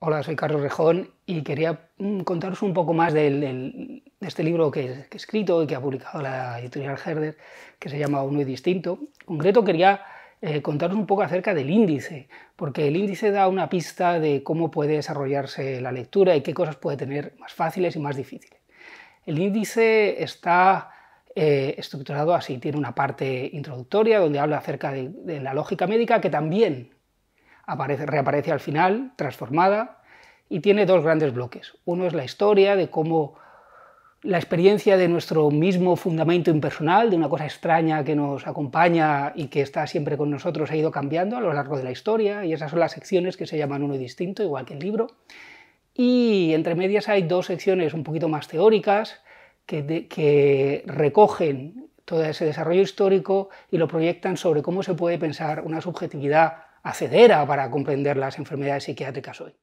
Hola, soy Carlos Rejón y quería mm, contaros un poco más de este libro que, he escrito y que ha publicado la editorial Herder, que se llama Uno y Distinto. En concreto, quería eh, contaros un poco acerca del índice, porque el índice da una pista de cómo puede desarrollarse la lectura y qué cosas puede tener más fáciles y más difíciles. El índice está eh, estructurado así, tiene una parte introductoria donde habla acerca de la lógica médica, que también reaparece al final, transformada, y tiene dos grandes bloques. Uno es la historia de cómo la experiencia de nuestro mismo fundamento impersonal, de una cosa extraña que nos acompaña y que está siempre con nosotros, ha ido cambiando a lo largo de la historia, y esas son las secciones que se llaman uno y distinto, igual que el libro. Y entre medias hay dos secciones un poquito más teóricas que, que recogen todo ese desarrollo histórico y lo proyectan sobre cómo se puede pensar una subjetividad acceder a para comprender las enfermedades psiquiátricas hoy.